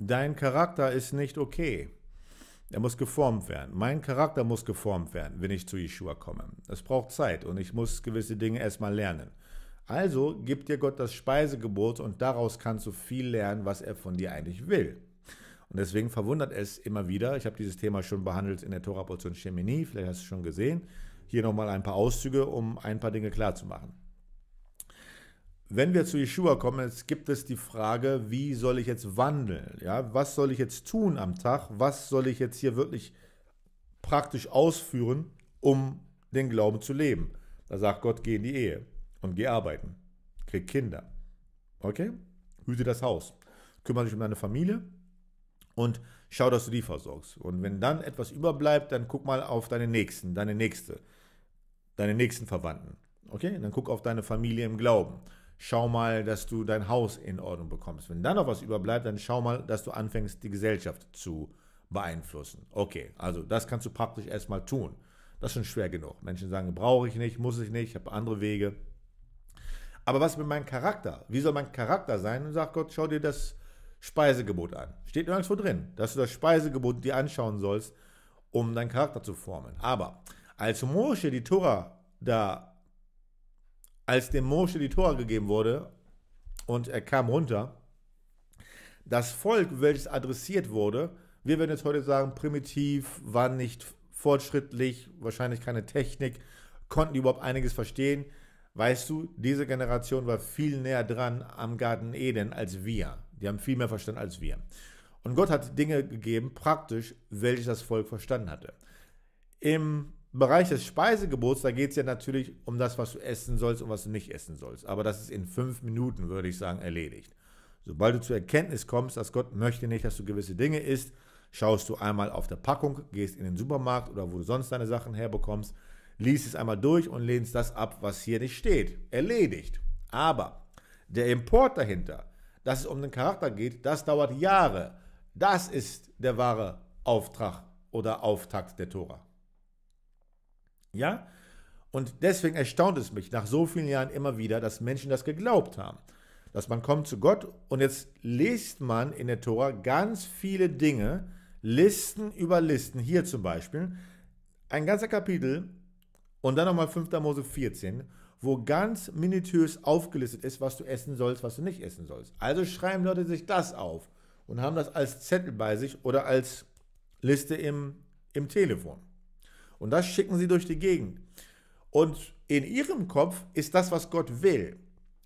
Dein Charakter ist nicht okay. Er muss geformt werden. Mein Charakter muss geformt werden, wenn ich zu Yeshua komme. Es braucht Zeit und ich muss gewisse Dinge erstmal lernen. Also gibt dir Gott das Speisegebot und daraus kannst du viel lernen, was er von dir eigentlich will. Und deswegen verwundert es immer wieder, ich habe dieses Thema schon behandelt in der Torah-Portion Chemini, vielleicht hast du es schon gesehen, hier nochmal ein paar Auszüge, um ein paar Dinge klarzumachen wenn wir zu Yeshua kommen, es gibt es die Frage, wie soll ich jetzt wandeln? Ja, was soll ich jetzt tun am Tag? Was soll ich jetzt hier wirklich praktisch ausführen, um den Glauben zu leben? Da sagt Gott, geh in die Ehe und geh arbeiten. Krieg Kinder. Okay? Hüte das Haus. Kümmere dich um deine Familie und schau, dass du die versorgst. Und wenn dann etwas überbleibt, dann guck mal auf deine Nächsten, deine Nächste, deine nächsten Verwandten. Okay? Und dann guck auf deine Familie im Glauben schau mal, dass du dein Haus in Ordnung bekommst. Wenn dann noch was überbleibt, dann schau mal, dass du anfängst, die Gesellschaft zu beeinflussen. Okay, also das kannst du praktisch erstmal tun. Das ist schon schwer genug. Menschen sagen, brauche ich nicht, muss ich nicht, ich habe andere Wege. Aber was mit meinem Charakter? Wie soll mein Charakter sein? Und sagt Gott, schau dir das Speisegebot an. Steht nirgendwo drin, dass du das Speisegebot dir anschauen sollst, um deinen Charakter zu formen. Aber als Mosche die Tora da als dem Mosche die Tora gegeben wurde und er kam runter, das Volk, welches adressiert wurde, wir werden jetzt heute sagen, primitiv, war nicht fortschrittlich, wahrscheinlich keine Technik, konnten die überhaupt einiges verstehen. Weißt du, diese Generation war viel näher dran am Garten Eden als wir. Die haben viel mehr verstanden als wir. Und Gott hat Dinge gegeben, praktisch, welche das Volk verstanden hatte. Im Bereich des Speisegebots, da geht es ja natürlich um das, was du essen sollst und was du nicht essen sollst. Aber das ist in fünf Minuten, würde ich sagen, erledigt. Sobald du zur Erkenntnis kommst, dass Gott möchte nicht, dass du gewisse Dinge isst, schaust du einmal auf der Packung, gehst in den Supermarkt oder wo du sonst deine Sachen herbekommst, liest es einmal durch und lehnst das ab, was hier nicht steht. Erledigt. Aber der Import dahinter, dass es um den Charakter geht, das dauert Jahre. Das ist der wahre Auftrag oder Auftakt der Tora. Ja? Und deswegen erstaunt es mich nach so vielen Jahren immer wieder, dass Menschen das geglaubt haben. Dass man kommt zu Gott und jetzt liest man in der Tora ganz viele Dinge, Listen über Listen. Hier zum Beispiel ein ganzer Kapitel und dann nochmal 5. Mose 14, wo ganz minutiös aufgelistet ist, was du essen sollst, was du nicht essen sollst. Also schreiben Leute sich das auf und haben das als Zettel bei sich oder als Liste im, im Telefon. Und das schicken sie durch die Gegend. Und in ihrem Kopf ist das, was Gott will.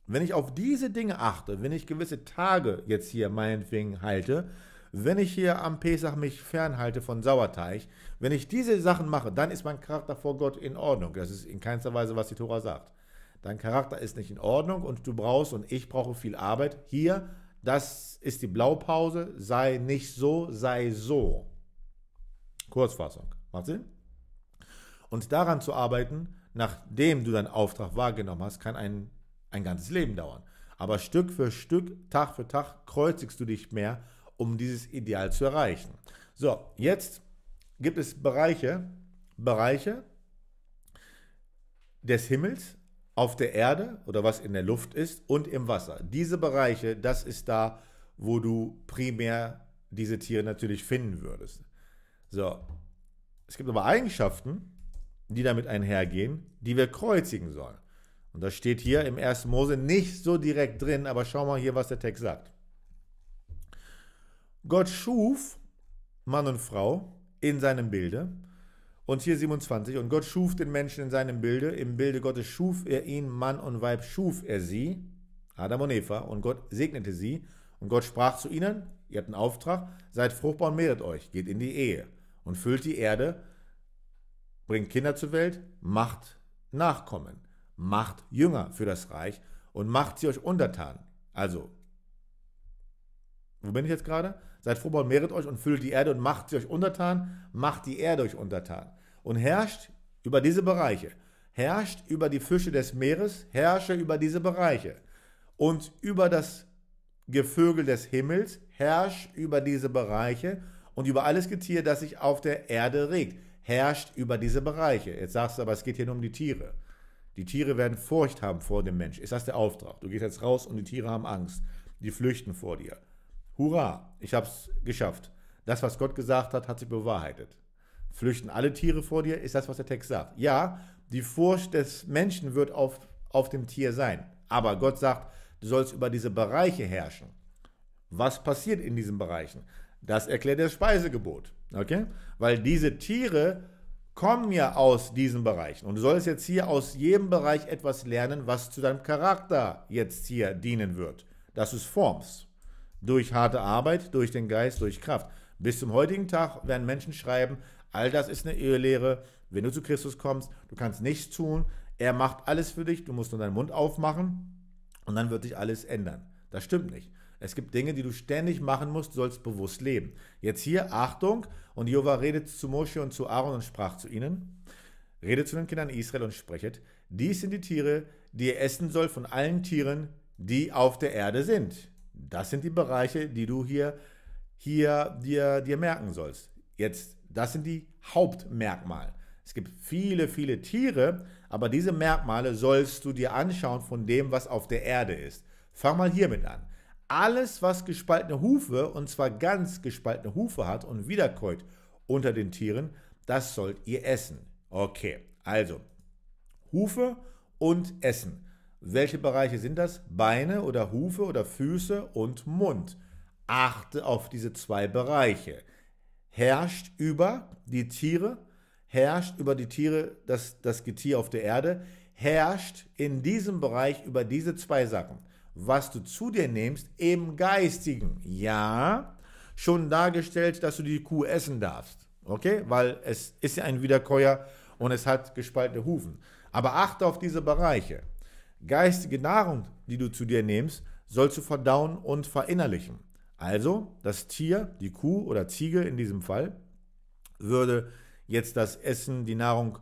Wenn ich auf diese Dinge achte, wenn ich gewisse Tage jetzt hier meinetwegen halte, wenn ich hier am Pesach mich fernhalte von Sauerteig, wenn ich diese Sachen mache, dann ist mein Charakter vor Gott in Ordnung. Das ist in keinster Weise, was die Tora sagt. Dein Charakter ist nicht in Ordnung und du brauchst und ich brauche viel Arbeit. Hier, das ist die Blaupause. Sei nicht so, sei so. Kurzfassung. Macht Sinn? Und daran zu arbeiten, nachdem du deinen Auftrag wahrgenommen hast, kann ein, ein ganzes Leben dauern. Aber Stück für Stück, Tag für Tag kreuzigst du dich mehr, um dieses Ideal zu erreichen. So, jetzt gibt es Bereiche, Bereiche des Himmels, auf der Erde oder was in der Luft ist und im Wasser. Diese Bereiche, das ist da, wo du primär diese Tiere natürlich finden würdest. So, es gibt aber Eigenschaften, die damit einhergehen, die wir kreuzigen sollen. Und das steht hier im 1. Mose nicht so direkt drin, aber schau mal hier, was der Text sagt. Gott schuf Mann und Frau in seinem Bilde. Und hier 27. Und Gott schuf den Menschen in seinem Bilde. Im Bilde Gottes schuf er ihn, Mann und Weib schuf er sie, Adam und Eva. Und Gott segnete sie. Und Gott sprach zu ihnen: Ihr habt einen Auftrag, seid fruchtbar und mehret euch, geht in die Ehe und füllt die Erde bringt Kinder zur Welt, macht Nachkommen, macht Jünger für das Reich und macht sie euch untertan. Also, wo bin ich jetzt gerade? Seid froh und mehret euch und füllt die Erde und macht sie euch untertan, macht die Erde euch untertan. Und herrscht über diese Bereiche, herrscht über die Fische des Meeres, herrsche über diese Bereiche. Und über das Gevögel des Himmels, herrsch über diese Bereiche und über alles Getier, das sich auf der Erde regt herrscht über diese Bereiche. Jetzt sagst du aber, es geht hier nur um die Tiere. Die Tiere werden Furcht haben vor dem Mensch. Ist das der Auftrag? Du gehst jetzt raus und die Tiere haben Angst. Die flüchten vor dir. Hurra, ich habe es geschafft. Das, was Gott gesagt hat, hat sich bewahrheitet. Flüchten alle Tiere vor dir, ist das, was der Text sagt. Ja, die Furcht des Menschen wird auf, auf dem Tier sein. Aber Gott sagt, du sollst über diese Bereiche herrschen. Was passiert in diesen Bereichen? Das erklärt das Speisegebot. Okay? Weil diese Tiere kommen ja aus diesen Bereichen. Und du sollst jetzt hier aus jedem Bereich etwas lernen, was zu deinem Charakter jetzt hier dienen wird. Das ist Forms. Durch harte Arbeit, durch den Geist, durch Kraft. Bis zum heutigen Tag werden Menschen schreiben, all das ist eine Irrlehre. Wenn du zu Christus kommst, du kannst nichts tun. Er macht alles für dich. Du musst nur deinen Mund aufmachen und dann wird sich alles ändern. Das stimmt nicht. Es gibt Dinge, die du ständig machen musst, du sollst bewusst leben. Jetzt hier, Achtung, und Jova redet zu Mosche und zu Aaron und sprach zu ihnen, redet zu den Kindern Israel und sprechet, dies sind die Tiere, die ihr essen soll von allen Tieren, die auf der Erde sind. Das sind die Bereiche, die du hier, hier dir, dir merken sollst. Jetzt, das sind die Hauptmerkmale. Es gibt viele, viele Tiere, aber diese Merkmale sollst du dir anschauen von dem, was auf der Erde ist. Fang mal hiermit an alles, was gespaltene Hufe, und zwar ganz gespaltene Hufe hat und wiederkäut unter den Tieren, das sollt ihr essen. Okay, also Hufe und Essen. Welche Bereiche sind das? Beine oder Hufe oder Füße und Mund. Achte auf diese zwei Bereiche. Herrscht über die Tiere, herrscht über die Tiere das, das Getier auf der Erde, herrscht in diesem Bereich über diese zwei Sachen was du zu dir nimmst, im Geistigen. Ja, schon dargestellt, dass du die Kuh essen darfst. Okay? Weil es ist ja ein Wiederkäuer und es hat gespaltene Hufen. Aber achte auf diese Bereiche. Geistige Nahrung, die du zu dir nimmst, sollst du verdauen und verinnerlichen. Also, das Tier, die Kuh oder Ziege in diesem Fall, würde jetzt das Essen, die Nahrung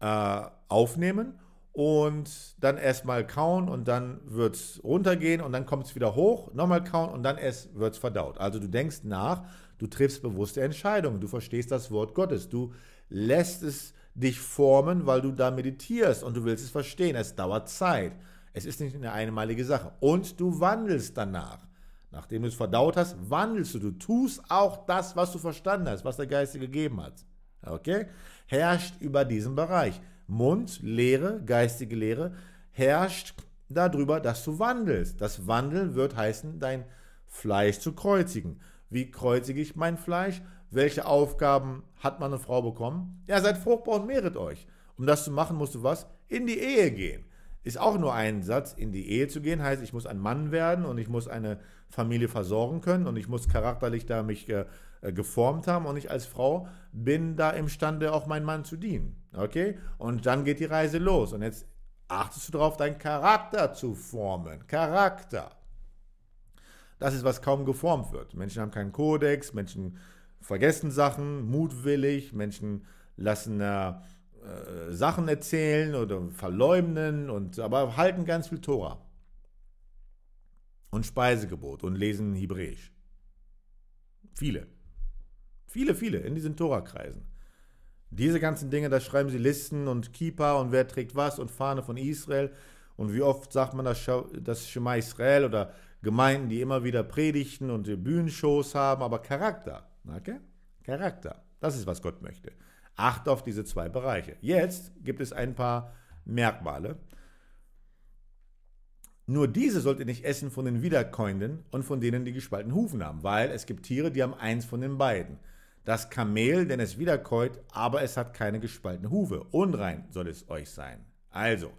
äh, aufnehmen und dann erstmal kauen und dann wird es runtergehen und dann kommt es wieder hoch, nochmal kauen und dann wird es verdaut. Also du denkst nach, du triffst bewusste Entscheidungen, du verstehst das Wort Gottes, du lässt es dich formen, weil du da meditierst und du willst es verstehen. Es dauert Zeit. Es ist nicht eine einmalige Sache. Und du wandelst danach. Nachdem du es verdaut hast, wandelst du. Du tust auch das, was du verstanden hast, was der Geist dir gegeben hat. Okay? Herrscht über diesen Bereich. Mund, Lehre, geistige Lehre, herrscht darüber, dass du wandelst. Das Wandeln wird heißen, dein Fleisch zu kreuzigen. Wie kreuzige ich mein Fleisch? Welche Aufgaben hat meine Frau bekommen? Ja, seid fruchtbar und mehret euch. Um das zu machen, musst du was? In die Ehe gehen ist auch nur ein Satz. In die Ehe zu gehen heißt, ich muss ein Mann werden und ich muss eine Familie versorgen können und ich muss charakterlich da mich äh, äh geformt haben und ich als Frau bin da imstande, auch meinem Mann zu dienen. Okay? Und dann geht die Reise los. Und jetzt achtest du darauf, deinen Charakter zu formen. Charakter. Das ist, was kaum geformt wird. Menschen haben keinen Kodex, Menschen vergessen Sachen, mutwillig, Menschen lassen. Äh, äh, Sachen erzählen oder verleumden, und, aber halten ganz viel Tora und Speisegebot und lesen Hebräisch. Viele. Viele, viele in diesen Tora-Kreisen. Diese ganzen Dinge, da schreiben sie Listen und Kippa und wer trägt was und Fahne von Israel. Und wie oft sagt man das, das Shema Israel oder Gemeinden, die immer wieder predigten und Bühnenshows haben, aber Charakter. Okay? Charakter. Das ist, was Gott möchte. Acht auf diese zwei Bereiche. Jetzt gibt es ein paar Merkmale. Nur diese sollt ihr nicht essen von den Wiederkäuenden und von denen, die gespaltenen Hufen haben, weil es gibt Tiere, die haben eins von den beiden. Das Kamel, denn es wiederkäut, aber es hat keine gespaltene Hufe. Unrein soll es euch sein. Also,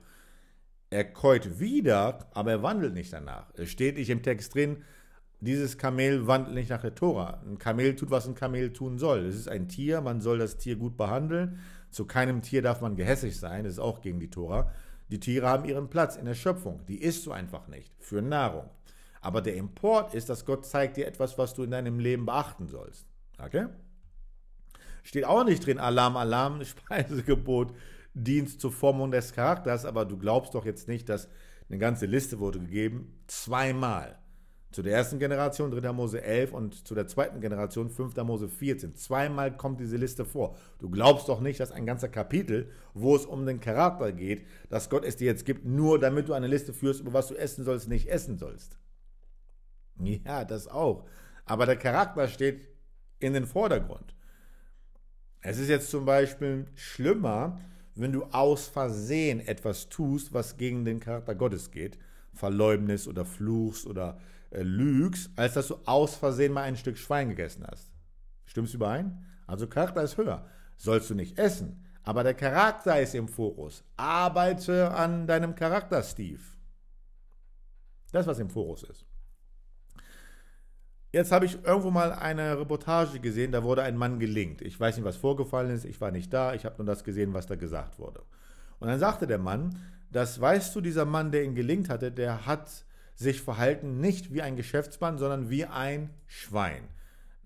er käut wieder, aber er wandelt nicht danach. Es steht nicht im Text drin, dieses Kamel wandelt nicht nach der Tora. Ein Kamel tut, was ein Kamel tun soll. Es ist ein Tier, man soll das Tier gut behandeln. Zu keinem Tier darf man gehässig sein, das ist auch gegen die Tora. Die Tiere haben ihren Platz in der Schöpfung. Die isst du einfach nicht für Nahrung. Aber der Import ist, dass Gott zeigt dir etwas, was du in deinem Leben beachten sollst. Okay? Steht auch nicht drin, Alarm, Alarm, Speisegebot, Dienst zur Formung des Charakters, aber du glaubst doch jetzt nicht, dass eine ganze Liste wurde gegeben, zweimal. Zu der ersten Generation, 3. Mose 11 und zu der zweiten Generation, 5. Mose 14. Zweimal kommt diese Liste vor. Du glaubst doch nicht, dass ein ganzer Kapitel, wo es um den Charakter geht, dass Gott es dir jetzt gibt, nur damit du eine Liste führst, über was du essen sollst, nicht essen sollst. Ja, das auch. Aber der Charakter steht in den Vordergrund. Es ist jetzt zum Beispiel schlimmer, wenn du aus Versehen etwas tust, was gegen den Charakter Gottes geht. Verleumnis oder Fluchs oder äh, lügst, als dass du aus Versehen mal ein Stück Schwein gegessen hast. Stimmst du überein? Also Charakter ist höher. Sollst du nicht essen, aber der Charakter ist im Fokus. Arbeite an deinem Charakter, Steve. Das, was im Fokus ist. Jetzt habe ich irgendwo mal eine Reportage gesehen, da wurde ein Mann gelingt. Ich weiß nicht, was vorgefallen ist, ich war nicht da, ich habe nur das gesehen, was da gesagt wurde. Und dann sagte der Mann, das weißt du, dieser Mann, der ihn gelingt hatte, der hat sich verhalten, nicht wie ein Geschäftsmann, sondern wie ein Schwein.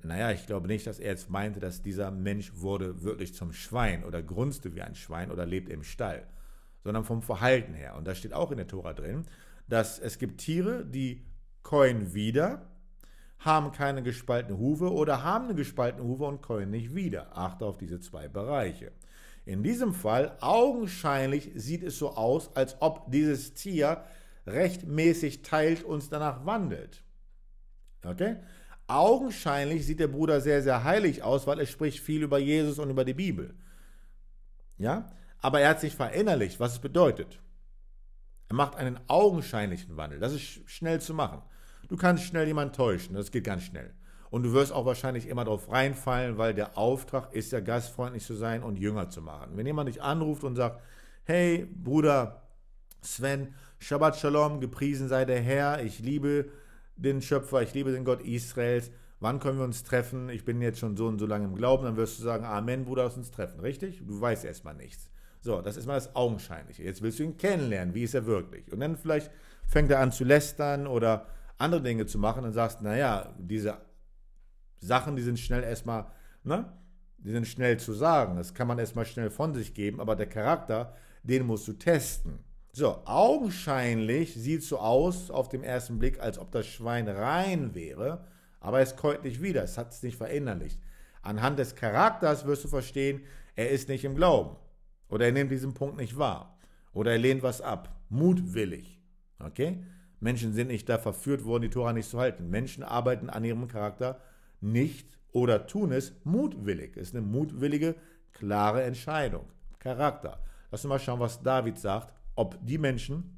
Naja, ich glaube nicht, dass er jetzt meinte, dass dieser Mensch wurde wirklich zum Schwein oder grunzte wie ein Schwein oder lebt im Stall, sondern vom Verhalten her. Und da steht auch in der Tora drin, dass es gibt Tiere, die keuen wieder, haben keine gespaltene Hufe oder haben eine gespaltene Hufe und keulen nicht wieder. Achte auf diese zwei Bereiche. In diesem Fall, augenscheinlich sieht es so aus, als ob dieses Tier rechtmäßig teilt, uns danach wandelt. Okay? Augenscheinlich sieht der Bruder sehr, sehr heilig aus, weil er spricht viel über Jesus und über die Bibel. Ja? Aber er hat sich verinnerlicht, was es bedeutet. Er macht einen augenscheinlichen Wandel. Das ist schnell zu machen. Du kannst schnell jemanden täuschen, das geht ganz schnell. Und du wirst auch wahrscheinlich immer darauf reinfallen, weil der Auftrag ist ja, gastfreundlich zu sein und jünger zu machen. Wenn jemand dich anruft und sagt, hey Bruder Sven, Shabbat Shalom, gepriesen sei der Herr. Ich liebe den Schöpfer, ich liebe den Gott Israels. Wann können wir uns treffen? Ich bin jetzt schon so und so lange im Glauben. Dann wirst du sagen, Amen, Bruder, lass uns treffen. Richtig? Du weißt erstmal nichts. So, das ist mal das Augenscheinliche. Jetzt willst du ihn kennenlernen. Wie ist er wirklich? Und dann vielleicht fängt er an zu lästern oder andere Dinge zu machen und sagst, naja, diese Sachen, die sind schnell erstmal, ne? Die sind schnell zu sagen. Das kann man erstmal schnell von sich geben, aber der Charakter, den musst du testen. So, augenscheinlich sieht es so aus auf dem ersten Blick, als ob das Schwein rein wäre, aber es keult nicht wieder, es hat es nicht verinnerlicht. Anhand des Charakters wirst du verstehen, er ist nicht im Glauben oder er nimmt diesen Punkt nicht wahr oder er lehnt was ab, mutwillig. Okay? Menschen sind nicht da verführt worden, die Tora nicht zu halten. Menschen arbeiten an ihrem Charakter nicht oder tun es mutwillig. Es ist eine mutwillige, klare Entscheidung. Charakter. Lass uns mal schauen, was David sagt ob die Menschen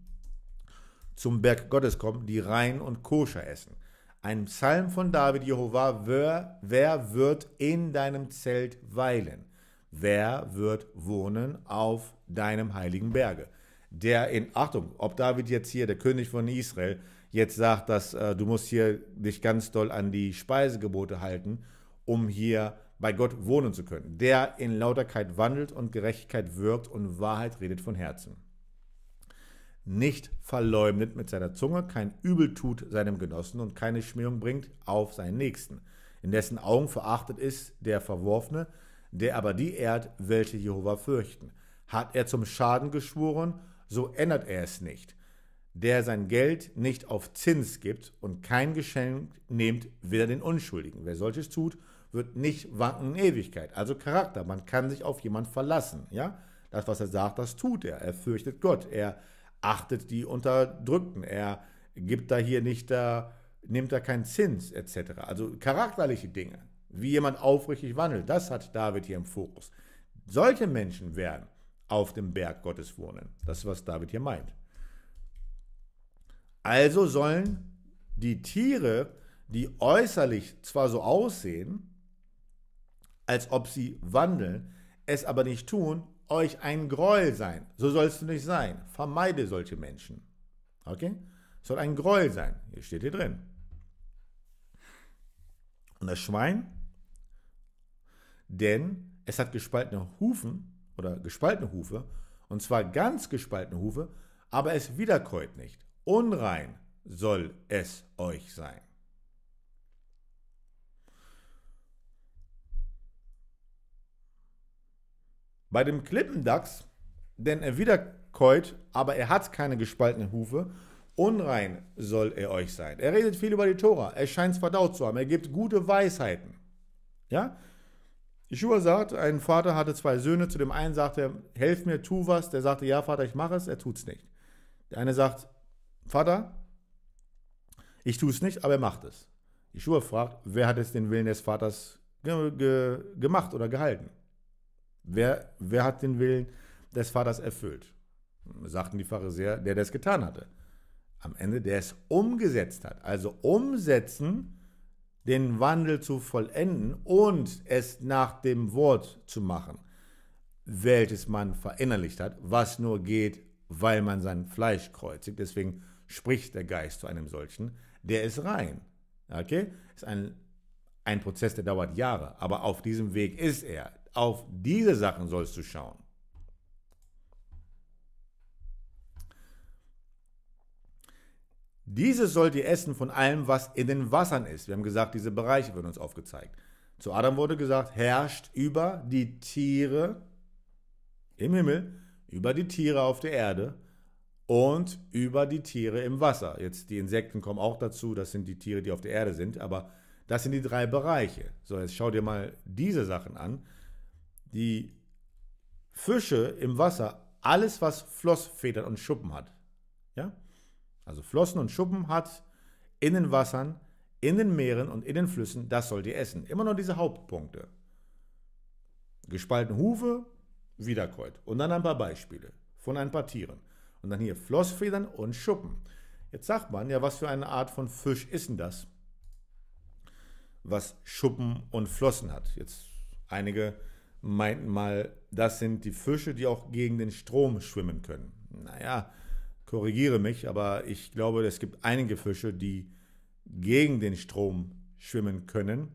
zum Berg Gottes kommen, die rein und koscher essen. Ein Psalm von David, Jehova, wer, wer wird in deinem Zelt weilen? Wer wird wohnen auf deinem heiligen Berge? Der in, Achtung, ob David jetzt hier, der König von Israel, jetzt sagt, dass äh, du musst hier dich ganz doll an die Speisegebote halten, um hier bei Gott wohnen zu können. Der in Lauterkeit wandelt und Gerechtigkeit wirkt und Wahrheit redet von Herzen nicht verleumdet mit seiner Zunge, kein Übel tut seinem Genossen und keine Schmähung bringt auf seinen Nächsten, in dessen Augen verachtet ist der Verworfene, der aber die ehrt, welche Jehova fürchten. Hat er zum Schaden geschworen, so ändert er es nicht. Der sein Geld nicht auf Zins gibt und kein Geschenk nimmt, will er den Unschuldigen. Wer solches tut, wird nicht wanken in Ewigkeit. Also Charakter. Man kann sich auf jemanden verlassen. Ja? Das, was er sagt, das tut er. Er fürchtet Gott. Er achtet die Unterdrückten, er gibt da hier nicht da, nimmt da keinen Zins etc. Also charakterliche Dinge, wie jemand aufrichtig wandelt, das hat David hier im Fokus. Solche Menschen werden auf dem Berg Gottes wohnen. Das ist, was David hier meint. Also sollen die Tiere, die äußerlich zwar so aussehen, als ob sie wandeln, es aber nicht tun, euch ein Groll sein. So sollst du nicht sein. Vermeide solche Menschen. Okay? Soll ein Groll sein. Hier steht hier drin. Und das Schwein, denn es hat gespaltene Hufen oder gespaltene Hufe, und zwar ganz gespaltene Hufe, aber es wiederkäut nicht. Unrein soll es euch sein. Bei dem Klippendachs, denn er wieder wiederkäut, aber er hat keine gespaltene Hufe, unrein soll er euch sein. Er redet viel über die Tora, er scheint es verdaut zu haben, er gibt gute Weisheiten. Ja? Yeshua sagt, ein Vater hatte zwei Söhne, zu dem einen sagte er, helf mir, tu was, der sagte, ja Vater, ich mache es, er tut es nicht. Der eine sagt, Vater, ich tue es nicht, aber er macht es. Yeshua fragt, wer hat jetzt den Willen des Vaters ge ge gemacht oder gehalten? Wer, wer hat den Willen des Vaters erfüllt? Sagten die Pharisäer, der das getan hatte. Am Ende, der es umgesetzt hat. Also umsetzen, den Wandel zu vollenden und es nach dem Wort zu machen, welches man verinnerlicht hat, was nur geht, weil man sein Fleisch kreuzigt. Deswegen spricht der Geist zu einem solchen, der ist rein. Okay? Ist ein, ein Prozess, der dauert Jahre, aber auf diesem Weg ist er. Auf diese Sachen sollst du schauen. Dieses sollt ihr essen von allem, was in den Wassern ist. Wir haben gesagt, diese Bereiche werden uns aufgezeigt. Zu Adam wurde gesagt, herrscht über die Tiere im Himmel, über die Tiere auf der Erde und über die Tiere im Wasser. Jetzt die Insekten kommen auch dazu, das sind die Tiere, die auf der Erde sind, aber das sind die drei Bereiche. So, jetzt schau dir mal diese Sachen an die Fische im Wasser alles, was Flossfedern und Schuppen hat. Ja? Also Flossen und Schuppen hat in den Wassern, in den Meeren und in den Flüssen, das sollt ihr essen. Immer nur diese Hauptpunkte. Gespalten Hufe, Wiederkäut. Und dann ein paar Beispiele von ein paar Tieren. Und dann hier Flossfedern und Schuppen. Jetzt sagt man ja, was für eine Art von Fisch ist denn das? Was Schuppen und Flossen hat. Jetzt einige meinten mal, das sind die Fische, die auch gegen den Strom schwimmen können. Naja, korrigiere mich, aber ich glaube, es gibt einige Fische, die gegen den Strom schwimmen können,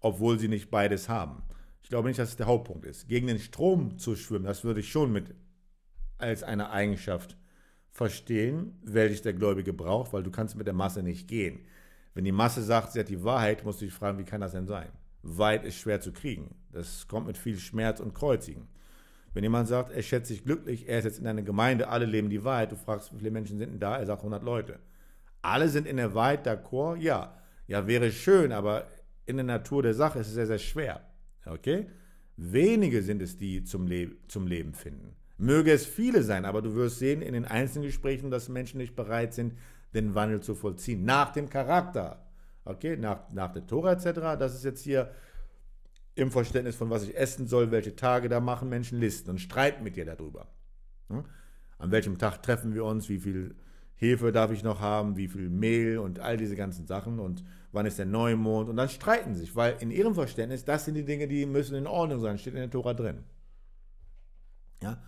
obwohl sie nicht beides haben. Ich glaube nicht, dass es der Hauptpunkt ist. Gegen den Strom zu schwimmen, das würde ich schon mit als eine Eigenschaft verstehen, welche der Gläubige braucht, weil du kannst mit der Masse nicht gehen. Wenn die Masse sagt, sie hat die Wahrheit, musst du dich fragen, wie kann das denn sein? weit ist schwer zu kriegen. Das kommt mit viel Schmerz und Kreuzigen. Wenn jemand sagt, er schätzt sich glücklich, er ist jetzt in einer Gemeinde, alle leben die Wahrheit, du fragst, wie viele Menschen sind denn da? Er sagt 100 Leute. Alle sind in der Wahrheit d'accord? Ja. Ja, wäre schön, aber in der Natur der Sache ist es sehr, sehr schwer. Okay? Wenige sind es, die zum, Le zum Leben finden. Möge es viele sein, aber du wirst sehen in den Einzelgesprächen, dass Menschen nicht bereit sind, den Wandel zu vollziehen. Nach dem Charakter okay, nach, nach der Tora etc. Das ist jetzt hier im Verständnis von was ich essen soll, welche Tage, da machen Menschen Listen und streiten mit dir darüber. Hm? An welchem Tag treffen wir uns, wie viel Hefe darf ich noch haben, wie viel Mehl und all diese ganzen Sachen und wann ist der Neumond und dann streiten sich, weil in ihrem Verständnis, das sind die Dinge, die müssen in Ordnung sein, steht in der Tora drin. Ja?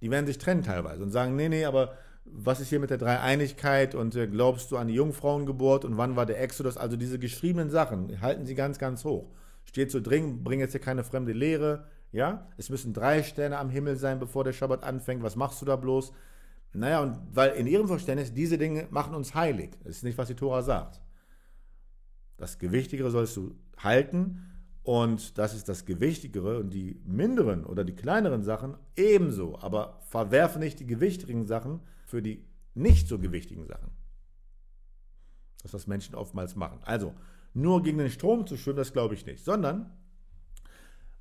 Die werden sich trennen teilweise und sagen, nee, nee, aber was ist hier mit der Dreieinigkeit und äh, glaubst du an die Jungfrauengeburt und wann war der Exodus? Also diese geschriebenen Sachen halten sie ganz, ganz hoch. Steht so dringend, bring jetzt hier keine fremde Lehre, ja? Es müssen drei Sterne am Himmel sein, bevor der Schabbat anfängt. Was machst du da bloß? Naja, und weil in ihrem Verständnis diese Dinge machen uns heilig. Das ist nicht, was die Tora sagt. Das Gewichtigere sollst du halten und das ist das Gewichtigere und die minderen oder die kleineren Sachen ebenso. Aber verwerfe nicht die gewichtigen Sachen, für die nicht so gewichtigen Sachen. Das, was Menschen oftmals machen. Also, nur gegen den Strom zu schwimmen, das glaube ich nicht, sondern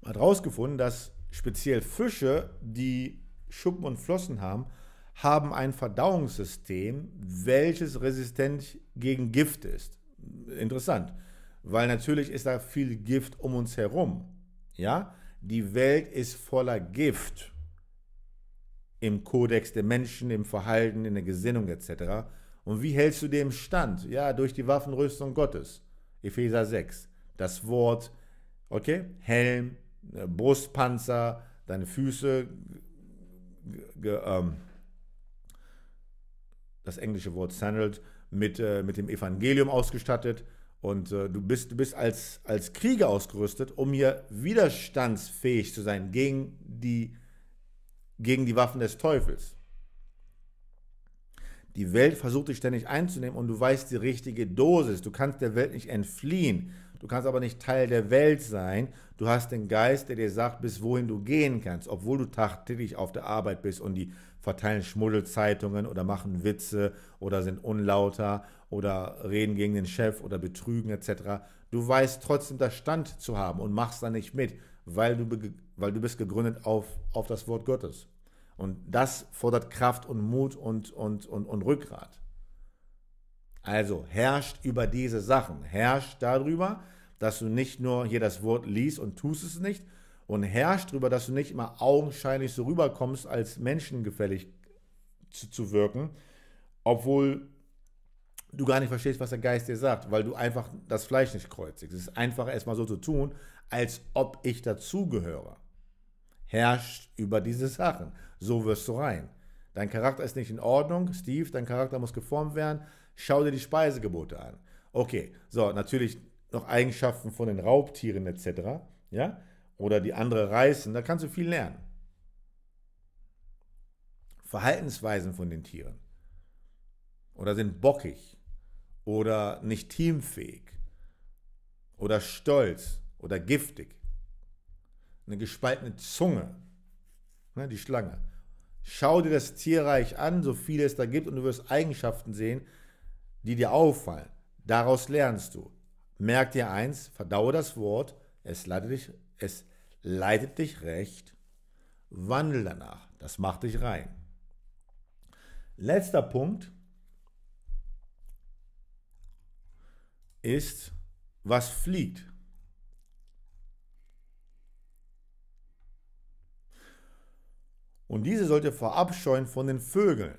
man hat herausgefunden, dass speziell Fische, die Schuppen und Flossen haben, haben ein Verdauungssystem, welches resistent gegen Gift ist. Interessant, weil natürlich ist da viel Gift um uns herum. Ja, die Welt ist voller Gift im Kodex der Menschen, im Verhalten, in der Gesinnung etc. Und wie hältst du dem stand? Ja, durch die Waffenrüstung Gottes. Epheser 6. Das Wort, okay, Helm, äh, Brustpanzer, deine Füße, ähm, das englische Wort sandaled, mit, äh, mit dem Evangelium ausgestattet. Und äh, du bist, du bist als, als Krieger ausgerüstet, um hier widerstandsfähig zu sein gegen die gegen die Waffen des Teufels. Die Welt versucht dich ständig einzunehmen und du weißt die richtige Dosis. Du kannst der Welt nicht entfliehen. Du kannst aber nicht Teil der Welt sein. Du hast den Geist, der dir sagt, bis wohin du gehen kannst, obwohl du tagtäglich auf der Arbeit bist und die verteilen Schmuddelzeitungen oder machen Witze oder sind unlauter oder reden gegen den Chef oder betrügen etc. Du weißt trotzdem, das Stand zu haben und machst da nicht mit, weil du, weil du bist gegründet auf, auf das Wort Gottes. Und das fordert Kraft und Mut und, und, und, und Rückgrat. Also herrscht über diese Sachen. Herrscht darüber, dass du nicht nur hier das Wort liest und tust es nicht. Und herrscht darüber, dass du nicht immer augenscheinlich so rüberkommst, als menschengefällig zu, zu wirken, obwohl du gar nicht verstehst, was der Geist dir sagt, weil du einfach das Fleisch nicht kreuzigst. Es ist einfach erstmal so zu tun, als ob ich dazugehöre. Herrscht über diese Sachen so wirst du rein. Dein Charakter ist nicht in Ordnung, Steve, dein Charakter muss geformt werden, schau dir die Speisegebote an. Okay, so, natürlich noch Eigenschaften von den Raubtieren etc., ja, oder die andere reißen, da kannst du viel lernen. Verhaltensweisen von den Tieren. Oder sind bockig. Oder nicht teamfähig. Oder stolz. Oder giftig. Eine gespaltene Zunge. Ne, die Schlange. Schau dir das Tierreich an, so viele es da gibt, und du wirst Eigenschaften sehen, die dir auffallen. Daraus lernst du. Merk dir eins, verdaue das Wort, es leitet dich, es leitet dich recht, wandel danach, das macht dich rein. Letzter Punkt ist, was fliegt. Und diese sollt ihr verabscheuen von den Vögeln.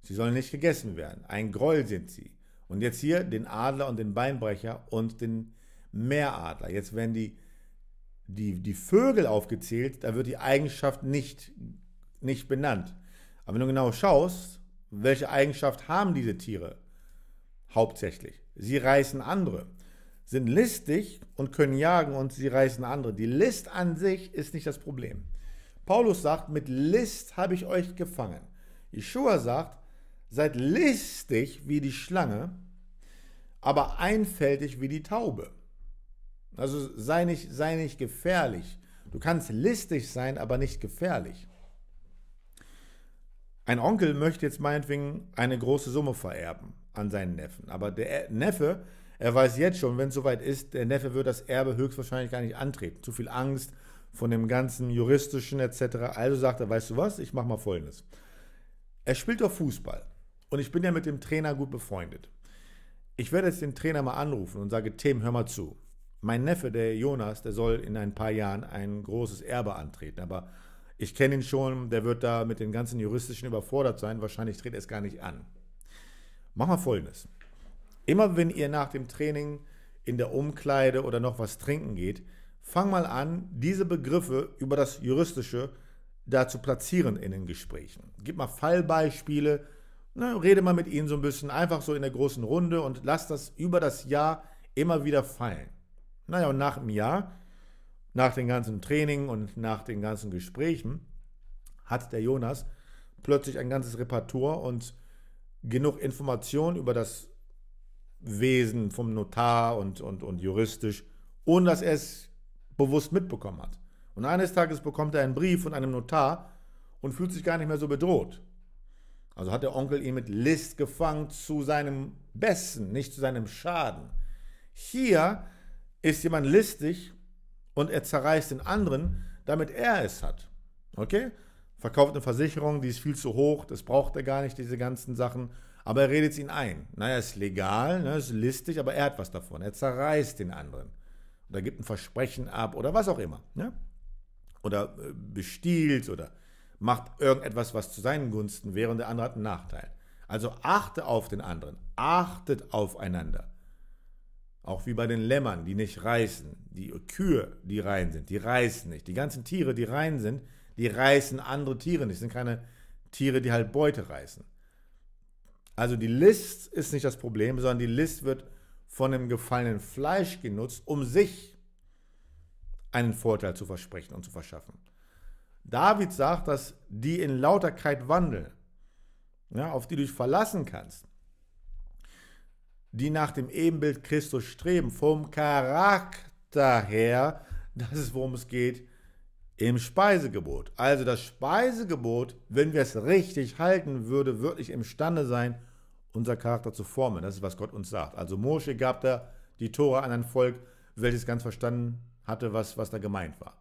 Sie sollen nicht gegessen werden. Ein Groll sind sie. Und jetzt hier den Adler und den Beinbrecher und den Meeradler. Jetzt werden die, die, die Vögel aufgezählt, da wird die Eigenschaft nicht, nicht benannt. Aber wenn du genau schaust, welche Eigenschaft haben diese Tiere hauptsächlich? Sie reißen andere, sind listig und können jagen und sie reißen andere. Die List an sich ist nicht das Problem. Paulus sagt, mit List habe ich euch gefangen. Jeschua sagt, seid listig wie die Schlange, aber einfältig wie die Taube. Also sei nicht, sei nicht gefährlich. Du kannst listig sein, aber nicht gefährlich. Ein Onkel möchte jetzt meinetwegen eine große Summe vererben an seinen Neffen. Aber der Neffe, er weiß jetzt schon, wenn es soweit ist, der Neffe wird das Erbe höchstwahrscheinlich gar nicht antreten. Zu viel Angst, von dem ganzen juristischen etc. Also sagt er, weißt du was, ich mache mal Folgendes. Er spielt doch Fußball und ich bin ja mit dem Trainer gut befreundet. Ich werde jetzt den Trainer mal anrufen und sage, Tim, hör mal zu. Mein Neffe, der Jonas, der soll in ein paar Jahren ein großes Erbe antreten, aber ich kenne ihn schon, der wird da mit den ganzen juristischen überfordert sein, wahrscheinlich dreht er es gar nicht an. Mach mal Folgendes. Immer wenn ihr nach dem Training in der Umkleide oder noch was trinken geht, fang mal an, diese Begriffe über das Juristische da zu platzieren in den Gesprächen. Gib mal Fallbeispiele, ne, rede mal mit ihnen so ein bisschen, einfach so in der großen Runde und lass das über das Jahr immer wieder fallen. Naja, und nach dem Jahr, nach den ganzen Training und nach den ganzen Gesprächen, hat der Jonas plötzlich ein ganzes Repertoire und genug Informationen über das Wesen vom Notar und, und, und juristisch, ohne dass er es bewusst mitbekommen hat. Und eines Tages bekommt er einen Brief von einem Notar und fühlt sich gar nicht mehr so bedroht. Also hat der Onkel ihn mit List gefangen zu seinem Besten, nicht zu seinem Schaden. Hier ist jemand listig und er zerreißt den anderen, damit er es hat. Okay? Verkauft eine Versicherung, die ist viel zu hoch, das braucht er gar nicht, diese ganzen Sachen. Aber er redet es ihn ein. Naja, ist legal, ne, ist listig, aber er hat was davon. Er zerreißt den anderen oder gibt ein Versprechen ab oder was auch immer. Ja? Ne? Oder äh, bestiehlt oder macht irgendetwas, was zu seinen Gunsten wäre und der andere hat einen Nachteil. Also achte auf den anderen, achtet aufeinander. Auch wie bei den Lämmern, die nicht reißen, die Kühe, die rein sind, die reißen nicht. Die ganzen Tiere, die rein sind, die reißen andere Tiere nicht. Das sind keine Tiere, die halt Beute reißen. Also die List ist nicht das Problem, sondern die List wird von dem gefallenen Fleisch genutzt, um sich einen Vorteil zu versprechen und zu verschaffen. David sagt, dass die in Lauterkeit wandeln, ja, auf die du dich verlassen kannst, die nach dem Ebenbild Christus streben, vom Charakter her, das ist worum es geht im Speisegebot. Also das Speisegebot, wenn wir es richtig halten, würde wirklich imstande sein, unser Charakter zu formen. Das ist, was Gott uns sagt. Also Mosche gab da die Tora an ein Volk, welches ganz verstanden hatte, was, was da gemeint war.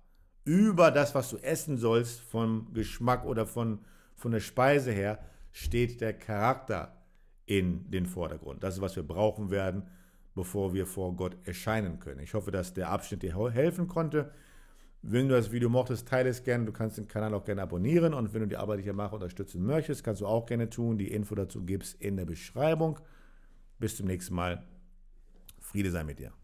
Über das, was du essen sollst, vom Geschmack oder von, von der Speise her, steht der Charakter in den Vordergrund. Das ist, was wir brauchen werden, bevor wir vor Gott erscheinen können. Ich hoffe, dass der Abschnitt dir helfen konnte. Wenn du das Video mochtest, teile es gerne. Du kannst den Kanal auch gerne abonnieren. Und wenn du die Arbeit, die ich hier mache, unterstützen möchtest, kannst du auch gerne tun. Die Info dazu gibt es in der Beschreibung. Bis zum nächsten Mal. Friede sei mit dir.